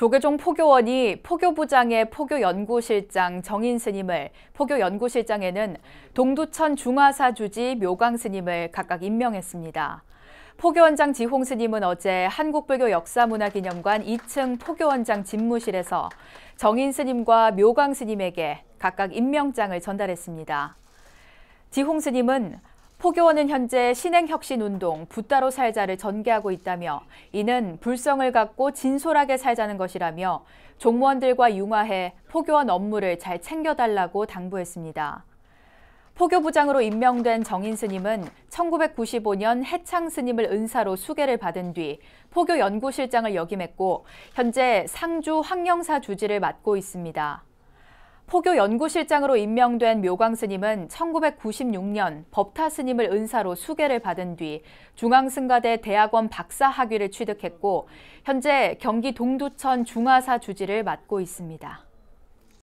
조계종 포교원이 포교부장의 포교연구실장 정인 스님을, 포교연구실장에는 동두천 중화사 주지 묘광 스님을 각각 임명했습니다. 포교원장 지홍 스님은 어제 한국불교 역사문화기념관 2층 포교원장 집무실에서 정인 스님과 묘광 스님에게 각각 임명장을 전달했습니다. 지홍 스님은 포교원은 현재 신행혁신운동, 붓따로 살자를 전개하고 있다며 이는 불성을 갖고 진솔하게 살자는 것이라며 종무원들과 융화해 포교원 업무를 잘 챙겨달라고 당부했습니다. 포교부장으로 임명된 정인 스님은 1995년 해창 스님을 은사로 수계를 받은 뒤 포교 연구실장을 역임했고 현재 상주 황영사 주지를 맡고 있습니다. 포교 연구실장으로 임명된 묘광 스님은 1996년 법타 스님을 은사로 수계를 받은 뒤 중앙승가대 대학원 박사 학위를 취득했고 현재 경기 동두천 중화사 주지를 맡고 있습니다.